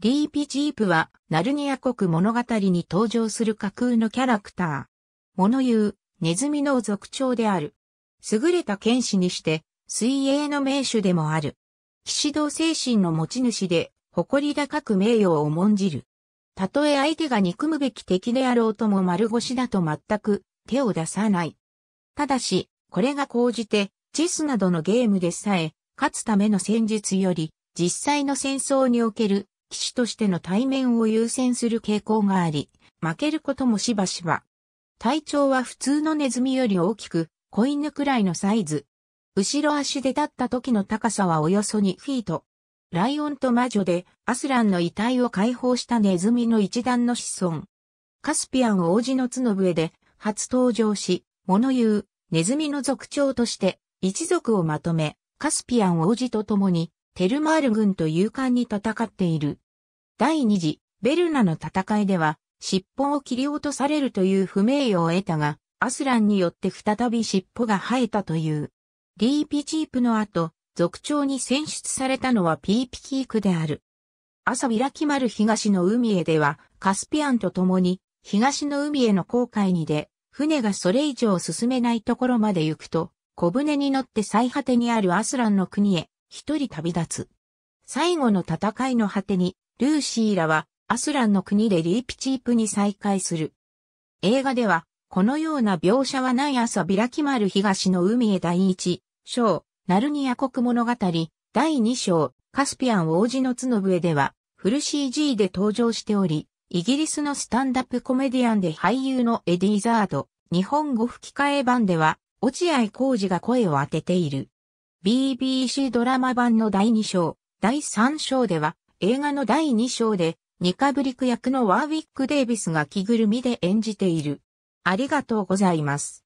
リーピジープは、ナルニア国物語に登場する架空のキャラクター。物言う、ネズミの族長である。優れた剣士にして、水泳の名手でもある。騎士道精神の持ち主で、誇り高く名誉を重んじる。たとえ相手が憎むべき敵であろうとも丸腰だと全く手を出さない。ただし、これが講じて、チェスなどのゲームでさえ、勝つための戦術より、実際の戦争における騎士としての対面を優先する傾向があり、負けることもしばしば。体長は普通のネズミより大きく、子犬くらいのサイズ。後ろ足で立った時の高さはおよそ2フィート。ライオンと魔女でアスランの遺体を解放したネズミの一団の子孫。カスピアン王子の角笛で初登場し、物言う、ネズミの族長として一族をまとめ、カスピアン王子と共にテルマール軍と勇敢に戦っている。第二次、ベルナの戦いでは、尻尾を切り落とされるという不名誉を得たが、アスランによって再び尻尾が生えたという。リーピチープの後、族長に選出されたのはピーピキークである。朝開き丸東の海へでは、カスピアンと共に、東の海への航海にで、船がそれ以上進めないところまで行くと、小舟に乗って最果てにあるアスランの国へ、一人旅立つ。最後の戦いの果てに、ルーシーらはアスランの国でリーピチープに再会する。映画では、このような描写はない朝キマル東の海へ第一章、ナルニア国物語、第二章、カスピアン王子の角笛では、フル CG で登場しており、イギリスのスタンダップコメディアンで俳優のエディザード、日本語吹き替え版では、落合浩二が声を当てている。BBC ドラマ版の第2章、第3章では、映画の第2章で、ニカブリク役のワーウィック・デイビスが着ぐるみで演じている。ありがとうございます。